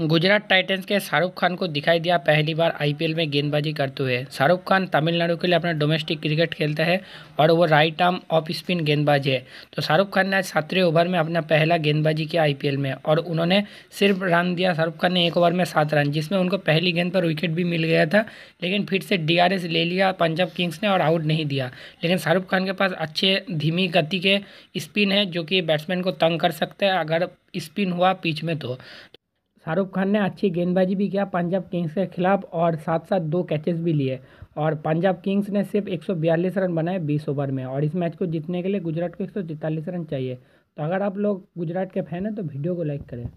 Gujarat Titans के शाहरुख खान को दिखाई दिया पहली बार आईपीएल में गेंदबाजी करते हुए शाहरुख खान तमिलनाडु के लिए अपना डोमेस्टिक क्रिकेट खेलता है और वो राइट आर्म ऑफ स्पिन गेंदबाज है तो शाहरुख खान ने आज सातवें ओवर में अपना पहला गेंदबाजी किया आईपीएल में और उन्होंने सिर्फ रन दिया शाहरुख खान ने एक ओवर में सात रन जिसमें उनको पहली गेंद पर विकेट भी मिल गया था लेकिन फिर से डी ले लिया पंजाब किंग्स ने और आउट नहीं दिया लेकिन शाहरुख खान के पास अच्छे धीमी गति के स्पिन है जो कि बैट्समैन को तंग कर सकता है अगर स्पिन हुआ पिच में तो शाहरुख खान ने अच्छी गेंदबाजी भी किया पंजाब किंग्स के खिलाफ और साथ साथ दो कैचेस भी लिए और पंजाब किंग्स ने सिर्फ एक रन बनाए 20 ओवर में और इस मैच को जीतने के लिए गुजरात को एक रन चाहिए तो अगर आप लोग गुजरात के फैन हैं तो वीडियो को लाइक करें